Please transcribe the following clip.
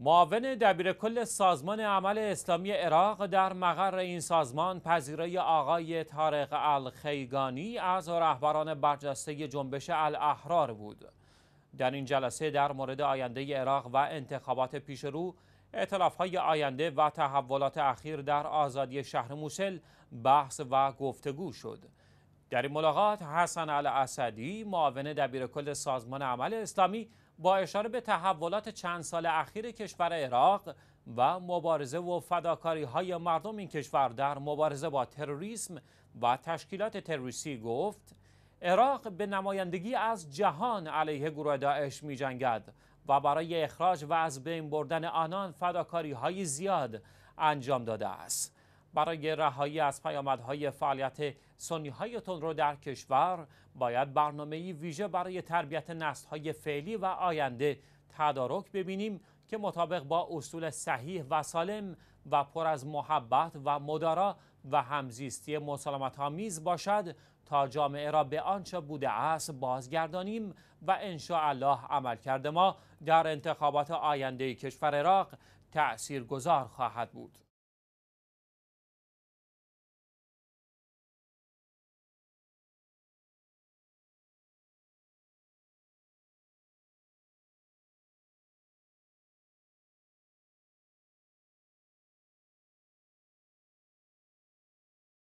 معاون دبیر کل سازمان عمل اسلامی عراق در مقر این سازمان پذیرای آقای طارق الخیگانی از رهبران برجسته جنبش الاحرار بود در این جلسه در مورد آینده عراق و انتخابات پیشرو های آینده و تحولات اخیر در آزادی شهر موسل بحث و گفتگو شد در این ملاقات حسن الاسدی معاون دبیر کل سازمان عمل اسلامی با اشاره به تحولات چند سال اخیر کشور عراق و مبارزه و فداکاری های مردم این کشور در مبارزه با تروریسم و تشکیلات تروریستی گفت عراق به نمایندگی از جهان علیه گروه داعش می جنگد و برای اخراج و از بین بردن آنان فداکاری های زیاد انجام داده است. برای رهایی از پیامدهای فعالیت سنی های رو در کشور باید برنامه ویژه برای تربیت نسل فعلی و آینده تدارک ببینیم که مطابق با اصول صحیح و سالم و پر از محبت و مدارا و همزیستی مسالمت آمیز باشد تا جامعه را به آنچه بوده است بازگردانیم و انشاءالله کرده ما در انتخابات آینده کشور عراق تأثیر گذار خواهد بود.